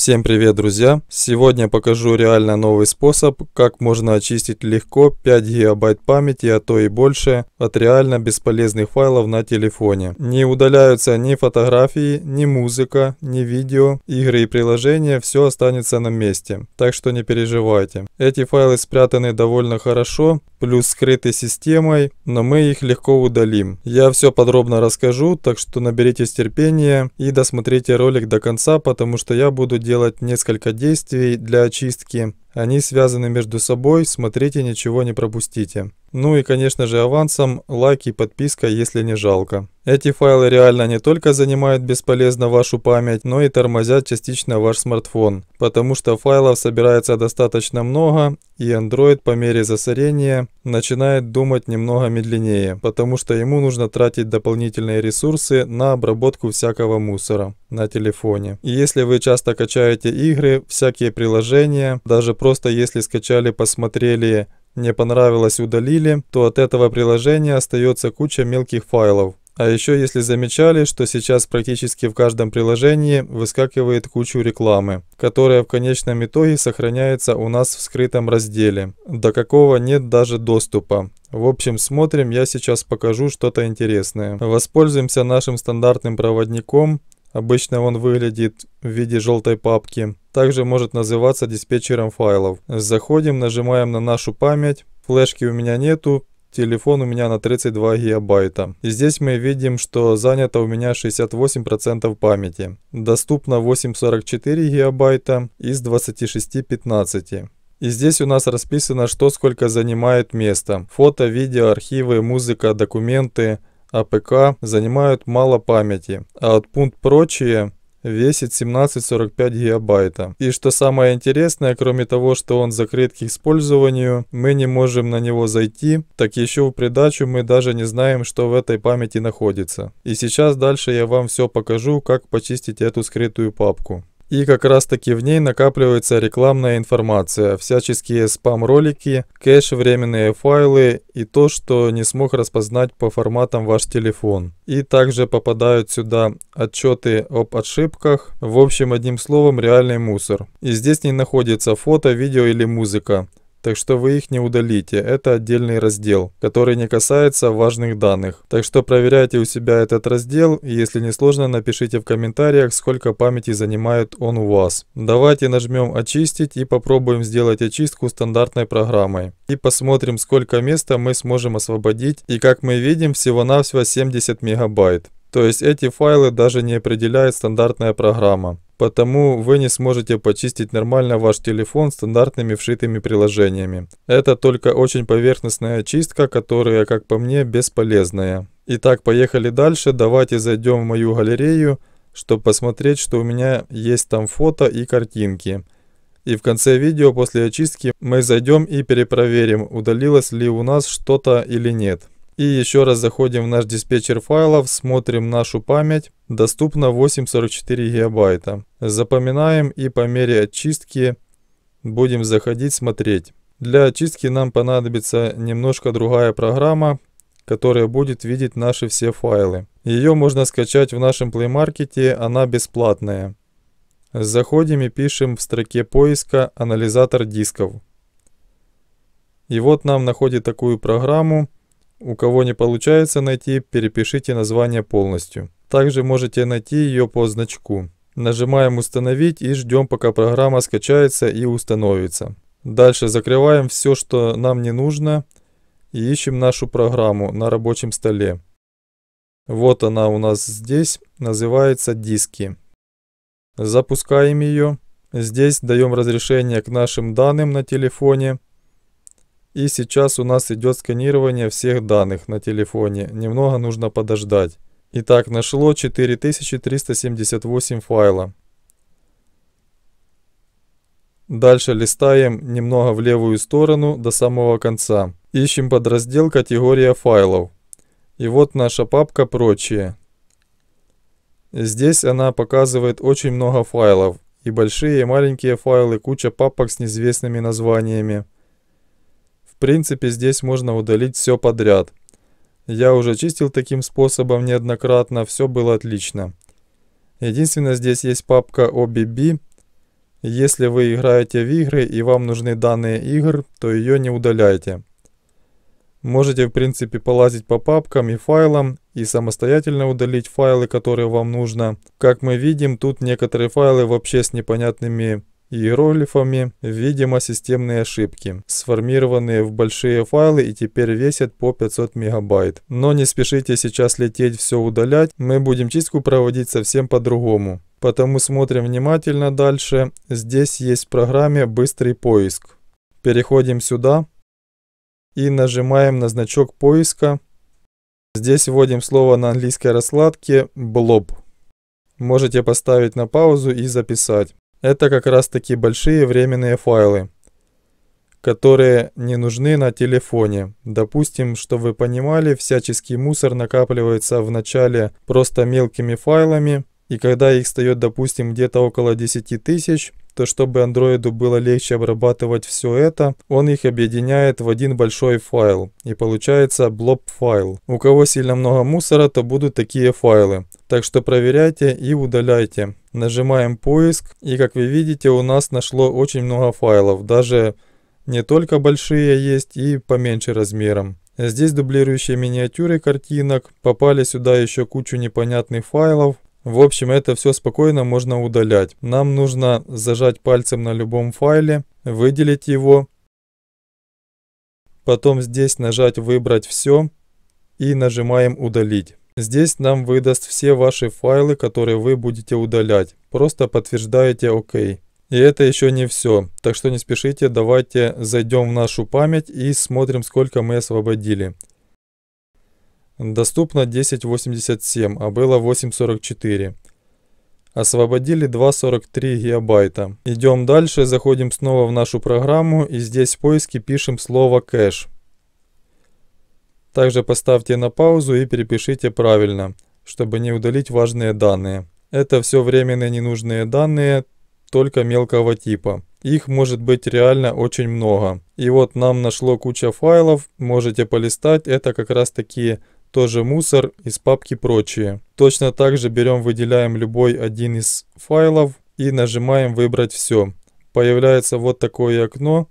Всем привет, друзья! Сегодня покажу реально новый способ, как можно очистить легко 5 гигабайт памяти, а то и больше, от реально бесполезных файлов на телефоне. Не удаляются ни фотографии, ни музыка, ни видео, игры и приложения, все останется на месте, так что не переживайте. Эти файлы спрятаны довольно хорошо, плюс скрыты системой, но мы их легко удалим. Я все подробно расскажу, так что наберитесь терпения и досмотрите ролик до конца, потому что я буду делать делать несколько действий для очистки. Они связаны между собой, смотрите, ничего не пропустите. Ну и, конечно же, авансом лайк и подписка, если не жалко. Эти файлы реально не только занимают бесполезно вашу память, но и тормозят частично ваш смартфон, потому что файлов собирается достаточно много, и Android по мере засорения начинает думать немного медленнее, потому что ему нужно тратить дополнительные ресурсы на обработку всякого мусора на телефоне. И если вы часто качаете игры, всякие приложения, даже просто если скачали, посмотрели не понравилось удалили, то от этого приложения остается куча мелких файлов. А еще если замечали, что сейчас практически в каждом приложении выскакивает кучу рекламы, которая в конечном итоге сохраняется у нас в скрытом разделе, до какого нет даже доступа. В общем, смотрим, я сейчас покажу что-то интересное. Воспользуемся нашим стандартным проводником Обычно он выглядит в виде желтой папки. Также может называться диспетчером файлов. Заходим, нажимаем на нашу память. Флешки у меня нету, телефон у меня на 32 гигабайта. И здесь мы видим, что занято у меня 68% памяти. Доступно 8,44 гигабайта из 26,15. И здесь у нас расписано, что сколько занимает место. Фото, видео, архивы, музыка, документы, АПК занимают мало памяти, а от пункт прочие весит 17,45 гигабайта. И что самое интересное, кроме того, что он закрыт к использованию, мы не можем на него зайти, так еще в придачу мы даже не знаем, что в этой памяти находится. И сейчас дальше я вам все покажу, как почистить эту скрытую папку и как раз-таки в ней накапливается рекламная информация, всяческие спам-ролики, кэш, временные файлы и то, что не смог распознать по форматам ваш телефон. И также попадают сюда отчеты об ошибках, в общем одним словом реальный мусор. И здесь не находится фото, видео или музыка. Так что вы их не удалите, это отдельный раздел, который не касается важных данных. Так что проверяйте у себя этот раздел, и если не сложно, напишите в комментариях, сколько памяти занимает он у вас. Давайте нажмем «Очистить» и попробуем сделать очистку стандартной программой. И посмотрим, сколько места мы сможем освободить, и как мы видим, всего-навсего 70 мегабайт. То есть эти файлы даже не определяет стандартная программа потому вы не сможете почистить нормально ваш телефон стандартными вшитыми приложениями. Это только очень поверхностная чистка, которая, как по мне, бесполезная. Итак, поехали дальше, давайте зайдем в мою галерею, чтобы посмотреть, что у меня есть там фото и картинки. И в конце видео после очистки мы зайдем и перепроверим, удалилось ли у нас что-то или нет. И еще раз заходим в наш диспетчер файлов, смотрим нашу память. Доступно 8,44 гигабайта. Запоминаем и по мере очистки будем заходить смотреть. Для очистки нам понадобится немножко другая программа, которая будет видеть наши все файлы. Ее можно скачать в нашем Play Market, она бесплатная. Заходим и пишем в строке поиска анализатор дисков. И вот нам находит такую программу. У кого не получается найти, перепишите название полностью. Также можете найти ее по значку. Нажимаем «Установить» и ждем, пока программа скачается и установится. Дальше закрываем все, что нам не нужно и ищем нашу программу на рабочем столе. Вот она у нас здесь, называется «Диски». Запускаем ее. Здесь даем разрешение к нашим данным на телефоне – и сейчас у нас идет сканирование всех данных на телефоне. Немного нужно подождать. Итак, нашло 4378 файла. Дальше листаем немного в левую сторону до самого конца. Ищем подраздел «Категория файлов». И вот наша папка «Прочие». Здесь она показывает очень много файлов. И большие, и маленькие файлы, куча папок с неизвестными названиями принципе, здесь можно удалить все подряд. Я уже чистил таким способом неоднократно, все было отлично. Единственное, здесь есть папка OBB. Если вы играете в игры и вам нужны данные игр, то ее не удаляйте. Можете, в принципе, полазить по папкам и файлам и самостоятельно удалить файлы, которые вам нужно. Как мы видим, тут некоторые файлы вообще с непонятными иероглифами, видимо системные ошибки, сформированные в большие файлы и теперь весят по 500 мегабайт. Но не спешите сейчас лететь все удалять, мы будем чистку проводить совсем по-другому. Потому смотрим внимательно дальше, здесь есть в программе «Быстрый поиск». Переходим сюда и нажимаем на значок поиска. Здесь вводим слово на английской раскладке «блоб». Можете поставить на паузу и записать. Это как раз таки большие временные файлы, которые не нужны на телефоне. Допустим, что вы понимали, всяческий мусор накапливается в начале просто мелкими файлами, и когда их встает, допустим, где-то около 10 тысяч, то чтобы андроиду было легче обрабатывать все это, он их объединяет в один большой файл, и получается blob файл. У кого сильно много мусора, то будут такие файлы. Так что проверяйте и удаляйте. Нажимаем поиск и как вы видите у нас нашло очень много файлов. Даже не только большие есть и поменьше размером. Здесь дублирующие миниатюры картинок, попали сюда еще кучу непонятных файлов. В общем, это все спокойно можно удалять. Нам нужно зажать пальцем на любом файле, выделить его. Потом здесь нажать «Выбрать все» и нажимаем «Удалить». Здесь нам выдаст все ваши файлы, которые вы будете удалять. Просто подтверждаете ОК. И это еще не все, так что не спешите, давайте зайдем в нашу память и смотрим, сколько мы освободили. Доступно 1087, а было 844. Освободили 2,43 гигабайта. Идем дальше, заходим снова в нашу программу и здесь в поиске пишем слово кэш. Также поставьте на паузу и перепишите правильно, чтобы не удалить важные данные. Это все временные ненужные данные, только мелкого типа. Их может быть реально очень много. И вот нам нашло куча файлов, можете полистать, это как раз таки тоже мусор из папки прочие. Точно так же берем, выделяем любой один из файлов и нажимаем выбрать все. Появляется вот такое окно,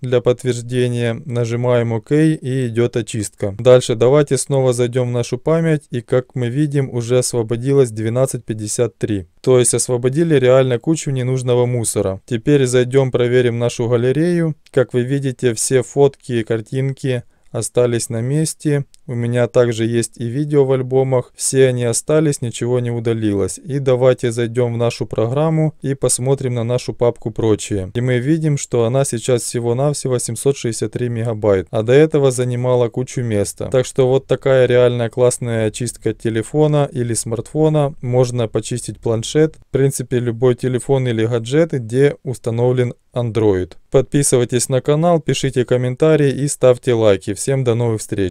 для подтверждения нажимаем ОК и идет очистка. Дальше давайте снова зайдем в нашу память и как мы видим уже освободилось 12.53. То есть освободили реально кучу ненужного мусора. Теперь зайдем проверим нашу галерею. Как вы видите все фотки и картинки остались на месте у меня также есть и видео в альбомах, все они остались, ничего не удалилось. И давайте зайдем в нашу программу и посмотрим на нашу папку «Прочие». И мы видим, что она сейчас всего-навсего 763 мегабайт, а до этого занимала кучу места. Так что вот такая реальная классная очистка телефона или смартфона. Можно почистить планшет, в принципе любой телефон или гаджет, где установлен Android. Подписывайтесь на канал, пишите комментарии и ставьте лайки. Всем до новых встреч!